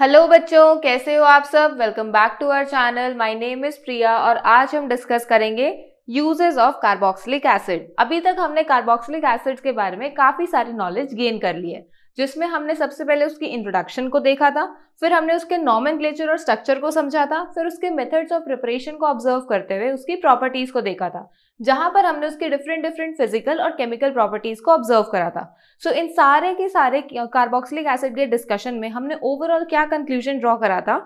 hello बच्चों कैसे हो आप सब welcome back to our channel my name is Priya और आज हम डिस्कस करेंगे यूजेस ऑफ कार्बोक्सिलिक एसिड अभी तक हमने कार्बोक्सिलिक एसिड के बारे में काफी सारी नॉलेज गेन कर ली है जिसमें हमने सबसे पहले उसकी इंट्रोडक्शन को देखा था फिर हमने उसके नॉमन और स्ट्रक्चर को समझा था फिर उसके मेथड्स ऑफ प्रिपरेशन को ऑब्जर्व करते हुए उसकी प्रॉपर्टीज़ को देखा था जहां पर हमने उसके डिफरेंट डिफरेंट फिजिकल और केमिकल प्रॉपर्टीज़ को ऑब्जर्व करा था सो so, इन सारे के सारे कार्बोक्सिलिक एसिड के डिस्कशन में हमने ओवरऑल क्या कंक्लूजन ड्रॉ करा था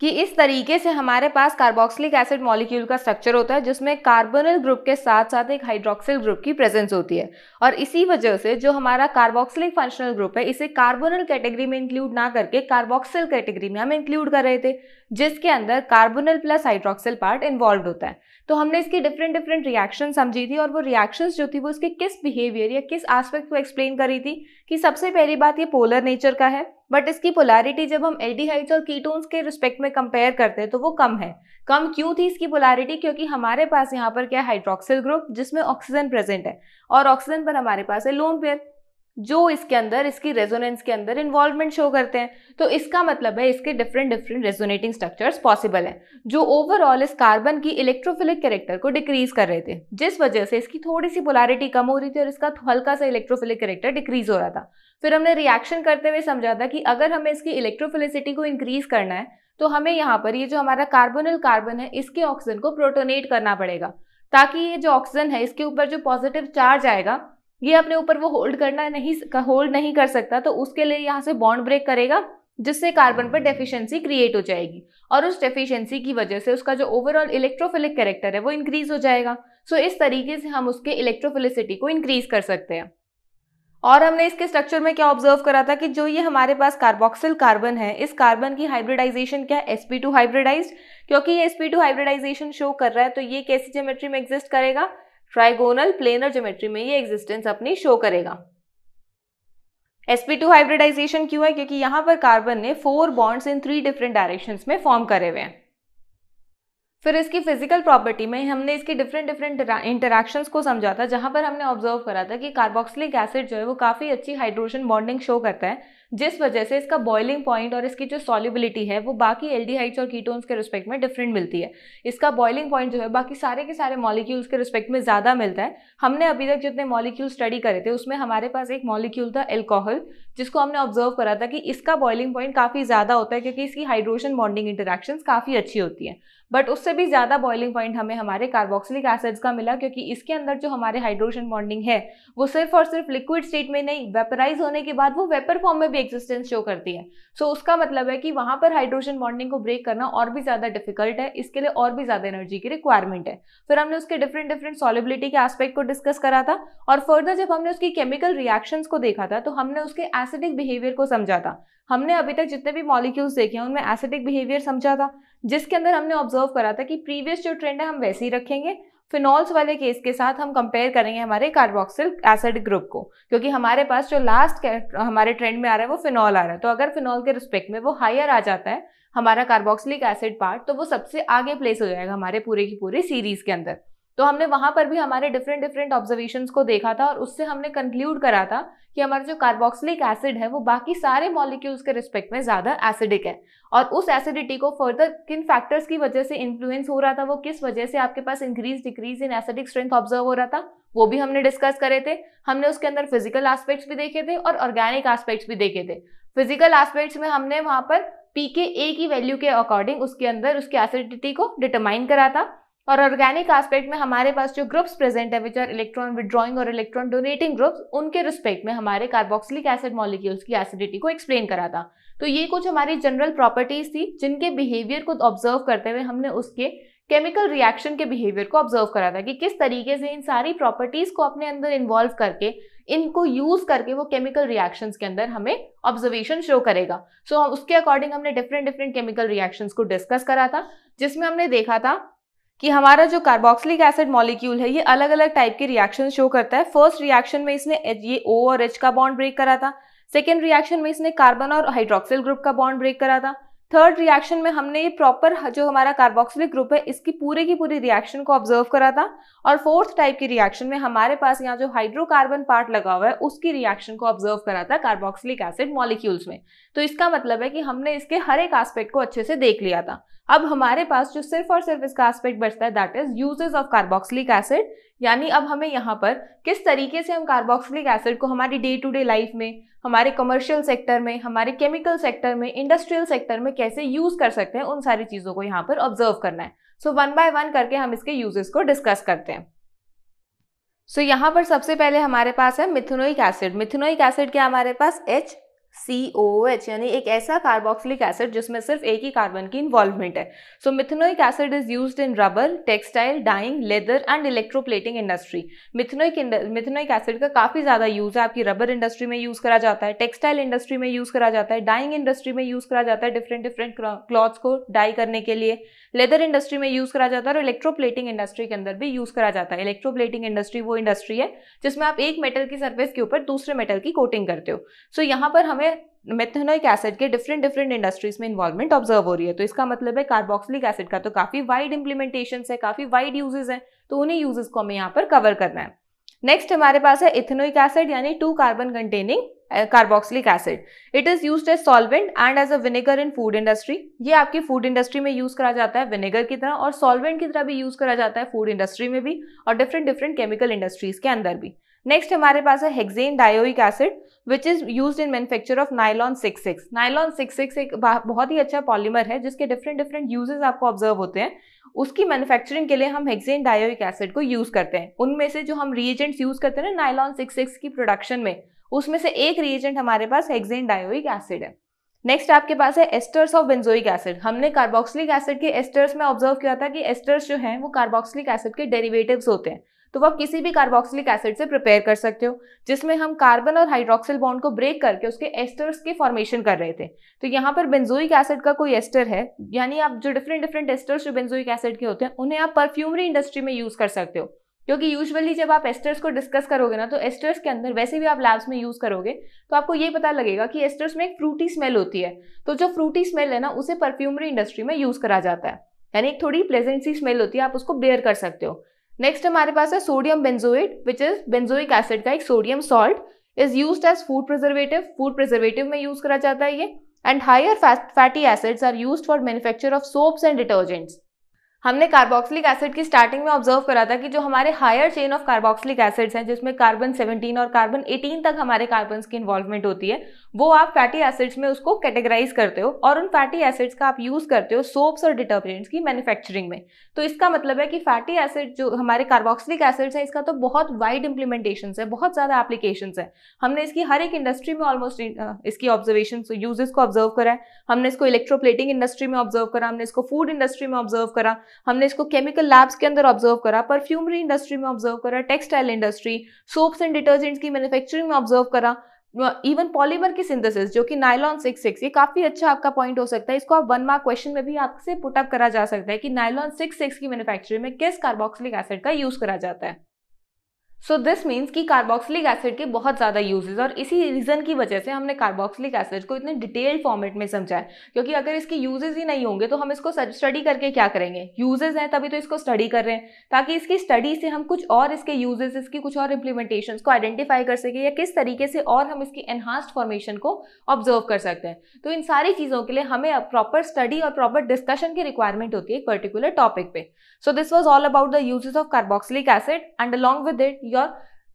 कि इस तरीके से हमारे पास कार्बोक्सिलिक एसिड मॉलिक्यूल का स्ट्रक्चर होता है जिसमें कार्बोनल ग्रुप के साथ साथ एक हाइड्रोक्सिल ग्रुप की प्रेजेंस होती है और इसी वजह से जो हमारा कार्बोक्सिलिक फंक्शनल ग्रुप है इसे कार्बोनल कैटेगरी में इंक्लूड ना करके कार्बोक्सिल कैटेगरी में हम इंक्लूड कर रहे थे जिसके अंदर carbonyl plus hydroxyl part involve होता है तो हमने इसकी डिफरेंट डिफरेंट रिएक्शन समझी थी और वो रिएक्शंस जो थी वो उसके किस बिहेवियर या किस आस्पेक्ट को एक्सप्लेन करी थी कि सबसे पहली बात ये पोलर नेचर का है बट इसकी पोलैरिटी जब हम एल्डिहाइड्स और कीटोन्स के रिस्पेक्ट में कंपेयर करते हैं तो वो कम है कम क्यों थी इसकी पोलैरिटी क्योंकि हमारे पास यहाँ पर क्या हाइड्रोक्सिल ग्रुप जिसमें ऑक्सीजन प्रेजेंट है और ऑक्सीजन पर हमारे पास है लोन पेयर जो इसके अंदर इसकी रेजोनेंस के अंदर इन्वॉल्वमेंट शो करते हैं तो इसका मतलब है इसके different different resonating structures possible हैं जो ओवरऑल इस कार्बन की इलेक्ट्रोफिलिक कैरेक्टर को डिक्रीज कर रहे थे जिस वजह से इसकी थोड़ी सी पोलारिटी कम हो रही थी और इसका हल्का सा इलेक्ट्रोफिलिक कैरेक्टर डिक्रीज हो रहा था फिर हमने रिएक्शन करते हुए समझा था कि अगर हमें इसकी इलेक्ट्रोफिलिसिटी को इंक्रीज करना है तो हमें यहाँ पर ये जो हमारा कार्बोनल कार्बन है इसके ऑक्सीजन को प्रोटोनेट करना पड़ेगा ताकि ये जो ऑक्सीजन है इसके ऊपर जो पॉजिटिव चार्ज आएगा ये अपने ऊपर वो होल्ड करना नहीं होल्ड नहीं कर सकता तो उसके लिए यहाँ से बॉन्ड ब्रेक करेगा जिससे कार्बन पर डेफिशिएंसी क्रिएट हो जाएगी और उस डेफिशिएंसी की वजह से उसका जो ओवरऑल इलेक्ट्रोफिलिक कैरेक्टर है वो इंक्रीज हो जाएगा सो so, इस तरीके से हम उसके इलेक्ट्रोफिलिसिटी को इंक्रीज कर सकते हैं और हमने इसके स्ट्रक्चर में क्या ऑब्जर्व करा था कि जो ये हमारे पास कार्बोक्सिल कार्बन है इस कार्बन की हाइब्रिडाइजेशन क्या है sp2 हाइब्रिडाइज्ड क्योंकि ये sp2 हाइब्रिडाइजेशन शो कर रहा है तो ये कैसी जोमेट्री में एग्जिस्ट करेगा ट्राइगोनल प्लेनर ज्योमेट्री में ये एग्जिस्टेंस अपनी शो करेगा sp2 हाइब्रिडाइजेशन क्यों है क्योंकि यहां पर कार्बन ने four bonds in three different directions में फॉर्म करे हुए हैं फिर इसकी फिजिकल प्रॉपर्टी में हमने इसके डिफरेंट डिफरेंट इंटरेक्शंस को समझा था जहां पर हमने ऑब्जर्व करा था कि कार्बोक्सिलिक एसिड जो है वो काफ़ी अच्छी हाइड्रोजन बॉन्डिंग शो करता है जिस वजह से इसका बॉइलिंग पॉइंट और इसकी जो सॉलिबिलिटी है वो बाकी एल्डिहाइड्स और कीटोन्स के रिस्पेक्ट में डिफरेंट मिलती है इसका बॉइलिंग पॉइंट जो है बाकी सारे के सारे मॉलिक्यूल्स के रिस्पेक्ट में ज़्यादा मिलता है हमने अभी तक जितने मॉलिक्यूल स्टडी करे थे उसमें हमारे पास एक मॉलिक्यूल था एल्कोहल जिसको हमने ऑब्जर्व करा था कि इसका बॉइलिंग पॉइंट काफ़ी ज़्यादा होता है क्योंकि इसकी हाइड्रोजन बॉन्डिंग इंटरेक्शन काफ़ी अच्छी होती है बट उससे भी ज़्यादा बॉइलिंग पॉइंट हमें हमारे कार्बोक्सिलिक एसिड्स का मिला क्योंकि इसके अंदर जो हमारे हाइड्रोजन बॉन्डिंग है वो सिर्फ और सिर्फ लिक्विड स्टेट में नहीं वेपराइज होने के बाद वो वेपर फॉर्म में भी एक्सिस्टेंस शो करती है सो so, उसका मतलब है कि वहाँ पर हाइड्रोजन बॉन्डिंग को ब्रेक करना और भी ज़्यादा डिफिकल्ट है इसके लिए और भी ज़्यादा एनर्जी की रिक्वायरमेंट है फिर हमने उसके डिफरेंट डिफरेंट सॉलिबिलिटी के आस्पेक्ट को डिस्कस करा था और फर्दर जब हमने उसकी केमिकल रिएक्शंस को देखा था तो हमने उसके एसिडिक बिहेवियर को समझा था हमने अभी तक जितने भी मॉलिक्यूल्स देखे हैं उनमें एसिडिक बिहेवियर समझा था जिसके अंदर हमने ऑब्जर्व ऑब्जर्व करा था कि प्रीवियस जो ट्रेंड है हम वैसे ही रखेंगे फिनॉल्स वाले केस के साथ हम कंपेयर करेंगे हमारे कार्बोक्सिल एसिड ग्रुप को क्योंकि हमारे पास जो लास्ट हमारे ट्रेंड में आ रहा है वो फिनॉल आ रहा है तो अगर फिनॉल के रिस्पेक्ट में वो हायर आ जाता है हमारा कार्बोक्सिलिक एसिड पार्ट तो वो सबसे आगे प्लेस हो जाएगा हमारे पूरे की पूरी सीरीज के अंदर तो हमने वहाँ पर भी हमारे डिफरेंट डिफरेंट ऑब्जर्वेशन को देखा था और उससे हमने कंक्लूड करा था कि हमारा जो कार्बोक्सिलिक एसिड है वो बाकी सारे मॉलिक्यूल्स के रिस्पेक्ट में ज़्यादा एसिडिक है और उस एसिडिटी को फर्दर किन फैक्टर्स की वजह से इन्फ्लुएंस हो रहा था वो किस वजह से आपके पास increase decrease in acidic strength observe हो रहा था वो भी हमने डिस्कस करे थे हमने उसके अंदर फिजिकल एस्पेक्ट्स भी देखे थे और ऑर्गेनिक एस्पेक्ट्स भी देखे थे फिजिकल एस्पेक्ट्स में हमने वहाँ पर पी के ए की वैल्यू के अकॉर्डिंग उसके अंदर उसकी एसिडिटी को डिटरमाइन करा था और ऑर्गेनिक एस्पेक्ट में हमारे पास जो ग्रुप्स प्रेजेंट है विच आर इलेक्ट्रॉन विड्रॉइंग और इलेक्ट्रॉन डोनेटिंग ग्रुप्स उनके रिस्पेक्ट में हमारे कार्बोक्सिलिक एसिड मॉलिक्यूल्स की एसिडिटी को एक्सप्लेन करा था तो ये कुछ हमारी जनरल प्रॉपर्टीज थी जिनके बिहेवियर को ऑब्जर्व करते हुए हमने उसके केमिकल रिएक्शन के बिहेवियर को ऑब्जर्व करा था कि किस तरीके से इन सारी प्रॉपर्टीज को अपने अंदर इन्वॉल्व करके इनको यूज करके वो केमिकल रिएक्शंस के अंदर हमें ऑब्जर्वेशन शो करेगा सो so, उसके अकॉर्डिंग हमने डिफरेंट डिफरेंट केमिकल रिएक्शंस को डिस्कस करा था जिसमें हमने देखा था कि हमारा जो कार्बोक्सिलिक एसिड मॉलिक्यूल है ये अलग अलग टाइप के रिएक्शन शो करता है फर्स्ट रिएक्शन में इसने ये ओ और एच का बॉन्ड ब्रेक करा था सेकेंड रिएक्शन में इसने कार्बन और हाइड्रोक्सिल ग्रुप का बॉन्ड ब्रेक करा था थर्ड रिएक्शन में हमने ये प्रॉपर जो हमारा कार्बोक्सिलिक ग्रुप है इसकी पूरे की पूरी रिएक्शन को ऑब्जर्व करा था और फोर्थ टाइप की रिएक्शन में हमारे पास यहाँ जो हाइड्रोकार्बन पार्ट लगा हुआ है उसकी रिएक्शन को ऑब्जर्व करा था कार्बोक्सिलिक एसिड मॉलिक्यूल्स में तो इसका मतलब है कि हमने इसके हर एक आस्पेक्ट को अच्छे से देख लिया था अब हमारे पास जो सिर्फ और सिर्फ इसका आस्पेक्ट बचता है that is usages of carboxylic acid यानी अब हमें यहाँ पर किस तरीके से हम कार्बोक्सिलिक एसिड को हमारी डे टू डे लाइफ में हमारे कमर्शियल सेक्टर में हमारे केमिकल सेक्टर में इंडस्ट्रियल सेक्टर में कैसे यूज़ कर सकते हैं उन सारी चीज़ों को यहाँ पर ऑब्जर्व करना है सो वन बाय वन करके हम इसके यूजेस को डिस्कस करते हैं सो so, यहाँ पर सबसे पहले हमारे पास है मिथुनोइक एसिड मिथुनोइक एसिड क्या हमारे पास एच सी ओ एच यानी एक ऐसा कार्बोक्सिलिक एसिड जिसमें सिर्फ एक ही कार्बन की इन्वॉल्वमेंट है so methanoic acid is use in rubber textile dyeing leather and electroplating industry methanoic methanoic acid का काफ़ी ज़्यादा यूज़ है आपकी रबर इंडस्ट्री में यूज़ करा जाता है टेक्सटाइल इंडस्ट्री में यूज़ करा जाता है डाइंग इंडस्ट्री में यूज़ करा जाता है डिफरेंट डिफरेंट क्लॉथ्स को डाई करने के लिए लेदर इंडस्ट्री में यूज करा जाता है और इलेक्ट्रोप्लेटिंग इंडस्ट्री के अंदर भी यूज करा जाता है इलेक्ट्रोप्लेटिंग इंडस्ट्री वो इंडस्ट्री है जिसमें आप एक मेटल की सर्फेस के ऊपर दूसरे मेटल की कोटिंग करते हो सो so, यहाँ पर हमें मेथेनोइक एसिड के डिफरेंट डिफरेंट इंडस्ट्रीज में इन्वॉल्वमेंट ऑब्जर्व हो रही है तो इसका मतलब है कार्बोक्सिलिक एसिड का तो काफी वाइड इंप्लीमेंटेशन है काफी वाइड यूजेज हैं तो उन्हीं यूजेस को हमें यहाँ पर कवर करना है नेक्स्ट हमारे पास है इथेनोइक एसिड यानी two carbon containing carboxylic acid it is use as solvent and as a vinegar in food industry ये आपकी फूड इंडस्ट्री में यूज करा जाता है विनेगर की तरह और सॉल्वेंट की तरह भी यूज करा जाता है फूड इंडस्ट्री में भी और डिफरेंट डिफरेंट केमिकल इंडस्ट्रीज के अंदर भी नेक्स्ट हमारे पास है hexane dioic acid which is use in manufacture of nylon six six nylon six six एक बहुत ही अच्छा पॉलीमर है जिसके डिफरेंट डिफरेंट यूजेस आपको ऑब्जर्व होते हैं उसकी मैन्युफैक्चरिंग के लिए हम हेक्सेन डायोइक एसिड को यूज करते हैं उनमें से जो हम रिएजेंट्स यूज करते हैं ना नाइलॉन सिक्स सिक्स की प्रोडक्शन में उसमें से एक रिएजेंट हमारे पास हेक्सेन डायोइक एसिड है नेक्स्ट आपके पास है एस्टर्स ऑफ बेंजोइक एसिड हमने कार्बोक्सिलिक एसिड के एस्टर्स में ऑब्जर्व किया था कि एस्टर्स जो हैं वो कार्बोक्सिलिक एसिड के डेरिवेटिव्स होते हैं तो वह आप किसी भी कार्बोक्सिलिक एसिड से प्रिपेयर कर सकते हो जिसमें हम कार्बन और हाइड्रोक्सिल बॉन्ड को ब्रेक करके उसके एस्टर्स की फॉर्मेशन कर रहे थे तो यहाँ पर बेंजोइक एसिड का कोई एस्टर है यानी आप जो डिफरेंट डिफरेंट एस्टर्स जो बेंजोइक एसिड के होते हैं उन्हें आप परफ्यूमरी इंडस्ट्री में यूज़ कर सकते हो क्योंकि यूजुअली जब आप एस्टर्स को डिस्कस करोगे ना तो एस्टर्स के अंदर वैसे भी आप लैब्स में यूज़ करोगे तो आपको ये पता लगेगा कि एस्टर्स में एक फ्रूटी स्मेल होती है तो जो फ्रूटी स्मेल है ना उसे परफ्यूमरी इंडस्ट्री में यूज़ करा जाता है यानी एक थोड़ी प्लेजेंट सी स्मेल होती है आप उसको बेयर कर सकते हो नेक्स्ट हमारे पास है sodium benzoate which is benzoic acid का एक sodium salt is use as food preservative food preservative में यूज करा जाता है ये and higher fatty acids are use for manufacture of soaps and detergents हमने कार्बोक्सिलिक एसिड की स्टार्टिंग में ऑब्जर्व करा था कि जो हमारे higher chain of carboxylic acids हैं जिसमें कार्बन 17 और कार्बन 18 तक हमारे कार्बन की इन्वॉल्वमेंट होती है वो आप फैटी एसिड्स में उसको कैटेगराइज करते हो और उन फैटी एसिड्स का आप यूज़ करते हो सोप्स और डिटर्जेंट्स की मैन्युफैक्चरिंग में तो इसका मतलब है कि फैटी एसिड जो हमारे कार्बोक्सिलिक एसिड्स हैं इसका तो बहुत वाइड इंप्लीमेंटेशन है बहुत ज़्यादा एप्लीकेशन है हमने इसकी हर एक इंडस्ट्री में ऑलमोस्ट इसकी ऑब्जर्वेशन यूजेस को ऑब्जर्व करा है हमने इसको इलेक्ट्रोप्लेटिंग इंडस्ट्री में ऑब्जर्व करा हमने इसको फूड इंडस्ट्री में ऑब्जर्व करा हमने इसको केमिकल लैब्स के अंदर ऑब्जर्व करा परफ्यूमरी इंडस्ट्री में ऑब्जर्व करा textile industry soaps and detergents की मैन्युफैक्चरिंग में ऑब्जर्व करा इवन पॉलीमर की सिंथेसिस जो कि नाइलॉन सिक्स सिक्स ये काफी अच्छा आपका पॉइंट हो सकता है इसको आप वन मार्क क्वेश्चन में भी आपसे पुटअप करा जा सकता है कि नाइलॉन सिक्स सिक्स की मैन्युफैक्चरिंग में किस कार्बोक्सिलिक एसिड का यूज करा जाता है सो दिस मीन्स कि कार्बोक्सिलिक एसिड के बहुत ज़्यादा यूजेज और इसी रीज़न की वजह से हमने कार्बोक्सिलिक एसिड को इतने डिटेल्ड फॉर्मेट में समझा है क्योंकि अगर इसके यूजेज ही नहीं होंगे तो हम इसको स्टडी करके क्या करेंगे यूजेज हैं तभी तो इसको स्टडी कर रहे हैं ताकि इसकी स्टडी से हम कुछ और इसके यूजेज इसकी कुछ और इम्प्लीमेंटेशन को आइडेंटिफाई कर सकें या किस तरीके से और हम इसकी एनहांस्ड फॉर्मेशन को ऑब्जर्व कर सकते हैं तो इन सारी चीज़ों के लिए हमें प्रॉपर स्टडी और प्रॉपर डिस्कशन की रिक्वायरमेंट होती है एक पर्टिकुलर टॉपिक पे so this was all about the usages of carboxylic acid and along with it your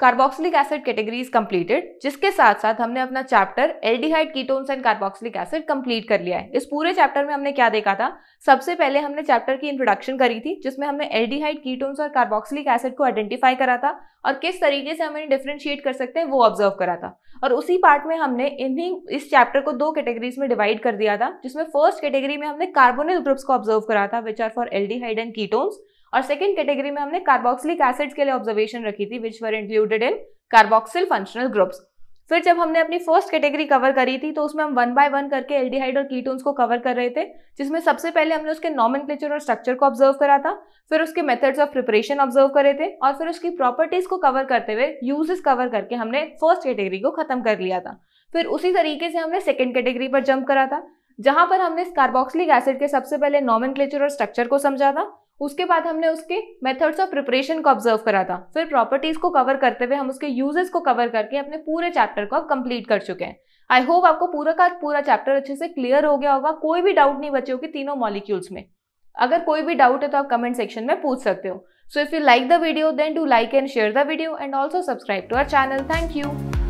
carboxylic acid category is completed जिसके साथ साथ हमने अपना chapter aldehyde ketones and carboxylic acid complete कर लिया है इस पूरे चैप्टर में हमने क्या देखा था सबसे पहले हमने चैप्टर की इंट्रोडक्शन करी थी जिसमें हमने एल्डिहाइड कीटोन्स और कार्बोक्सिलिक एसिड को आइडेंटिफाई करा था और किस तरीके से हमें डिफ्रेंशिएट कर सकते हैं वो ऑब्जर्व करा था और उसी पार्ट में हमने इन्हीं इस चैप्टर को दो कैटेगरीज में डिवाइड कर दिया था जिसमें फर्स्ट कैटेगरी में हमने कार्बोनिल ग्रुप्स को ऑब्जर्व करा था which are for aldehyde and ketones और सेकेंड कैटेगरी में हमने कार्बोक्सिलिक एसिड्स के लिए ऑब्जर्वेशन रखी थी which were included in carboxyl functional groups फिर जब हमने अपनी फर्स्ट कैटेगरी कवर करी थी तो उसमें हम वन बाय वन करके एल्डिहाइड और कीटोन्स को कवर कर रहे थे जिसमें सबसे पहले हमने उसके नॉमन और स्ट्रक्चर को ऑब्जर्व करा था फिर उसके मेथड्स ऑफ प्रिपरेशन ऑब्जर्व करे थे और फिर उसकी प्रॉपर्टीज को कवर करते हुए यूजेस कवर करके हमने फर्स्ट कैटेगरी को खत्म कर लिया था फिर उसी तरीके से हमने सेकेंड कैटेगरी पर जम्प करा था जहां पर हमने कार्बोक्सिलिक एसिड के सबसे पहले नॉमन और स्ट्रक्चर को समझा था उसके बाद हमने उसके मेथड्स ऑफ प्रिपरेशन को ऑब्जर्व करा था फिर प्रॉपर्टीज़ को कवर करते हुए हम उसके यूजेस को कवर करके अपने पूरे चैप्टर को अब कंप्लीट कर चुके हैं आई होप आपको पूरा का पूरा चैप्टर अच्छे से क्लियर हो गया होगा कोई भी डाउट नहीं बचे होगी तीनों मॉलिक्यूल्स में अगर कोई भी डाउट है तो आप कमेंट सेक्शन में पूछ सकते हो so if you like the video then do like and share the video and also subscribe to our channel thank you